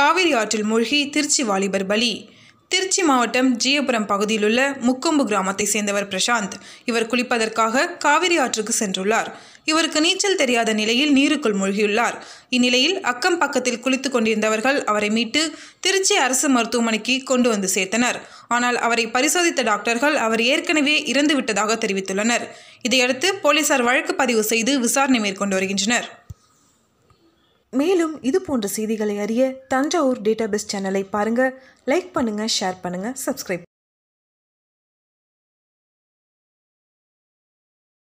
காவிரி ஆற்றில் மூழ்கி திருச்சி வாலிபர் பலி திருச்சி மாவட்டம் ஜியபுரம் பகுதியிலுள்ள முக்கொம்பு கிராமத்தை சேர்ந்தவர் பிரசாந்த் இவர் குளிப்பதற்காக காவிரி ஆற்றுக்கு சென்றுள்ளார் இவருக்கு நீச்சல் தெரியாத நிலையில் நீருக்குள் மூழ்கியுள்ளார் இந்நிலையில் அக்கம் பக்கத்தில் குளித்துக் கொண்டிருந்தவர்கள் அவரை மீட்டு திருச்சி அரசு மருத்துவமனைக்கு கொண்டு வந்து சேர்த்தனர் ஆனால் அவரை பரிசோதித்த டாக்டர்கள் அவர் ஏற்கனவே இறந்துவிட்டதாக தெரிவித்துள்ளனர் இதையடுத்து போலீசார் வழக்கு பதிவு செய்து விசாரணை மேற்கொண்டு வருகின்றனர் மேலும் இது போன்ற செய்திகளை அறிய தஞ்சாவூர் டேட்டாபேஸ் சேனலை பாருங்கள் லைக் பண்ணுங்கள் ஷேர் பண்ணுங்கள் சப்ஸ்கிரைப்